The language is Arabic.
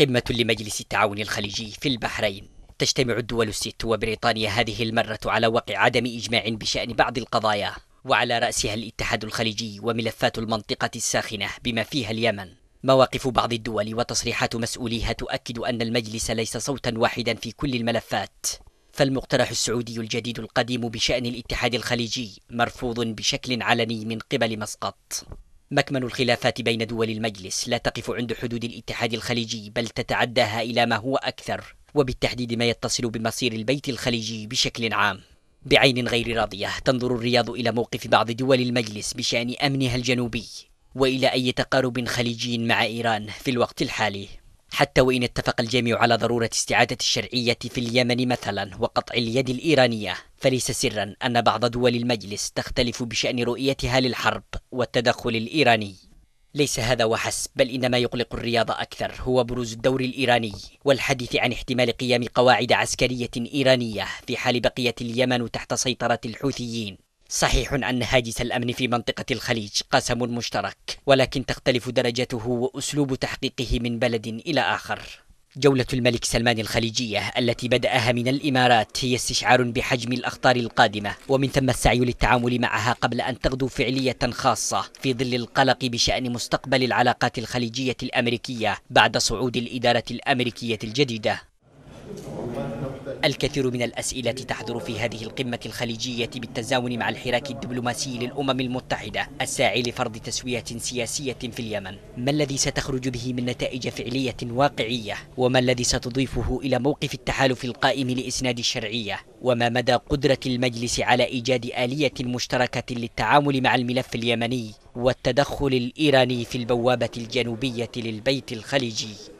قمة لمجلس التعاون الخليجي في البحرين تجتمع الدول الست وبريطانيا هذه المرة على وقع عدم إجماع بشأن بعض القضايا وعلى رأسها الاتحاد الخليجي وملفات المنطقة الساخنة بما فيها اليمن مواقف بعض الدول وتصريحات مسؤوليها تؤكد أن المجلس ليس صوتا واحدا في كل الملفات فالمقترح السعودي الجديد القديم بشأن الاتحاد الخليجي مرفوض بشكل علني من قبل مسقط مكمن الخلافات بين دول المجلس لا تقف عند حدود الاتحاد الخليجي بل تتعداها الى ما هو اكثر وبالتحديد ما يتصل بمصير البيت الخليجي بشكل عام بعين غير راضيه تنظر الرياض الى موقف بعض دول المجلس بشان امنها الجنوبي والى اي تقارب خليجي مع ايران في الوقت الحالي حتى وإن اتفق الجميع على ضرورة استعادة الشرعية في اليمن مثلا وقطع اليد الإيرانية فليس سرا أن بعض دول المجلس تختلف بشأن رؤيتها للحرب والتدخل الإيراني ليس هذا وحسب بل إن ما يقلق الرياض أكثر هو بروز الدور الإيراني والحديث عن احتمال قيام قواعد عسكرية إيرانية في حال بقيت اليمن تحت سيطرة الحوثيين صحيح أن هاجس الأمن في منطقة الخليج قسم مشترك ولكن تختلف درجته وأسلوب تحقيقه من بلد إلى آخر جولة الملك سلمان الخليجية التي بدأها من الإمارات هي استشعار بحجم الأخطار القادمة ومن ثم السعي للتعامل معها قبل أن تغدو فعلية خاصة في ظل القلق بشأن مستقبل العلاقات الخليجية الأمريكية بعد صعود الإدارة الأمريكية الجديدة الكثير من الأسئلة تحضر في هذه القمة الخليجية بالتزامن مع الحراك الدبلوماسي للأمم المتحدة الساعي لفرض تسوية سياسية في اليمن ما الذي ستخرج به من نتائج فعلية واقعية وما الذي ستضيفه إلى موقف التحالف القائم لإسناد الشرعية وما مدى قدرة المجلس على إيجاد آلية مشتركة للتعامل مع الملف اليمني والتدخل الإيراني في البوابة الجنوبية للبيت الخليجي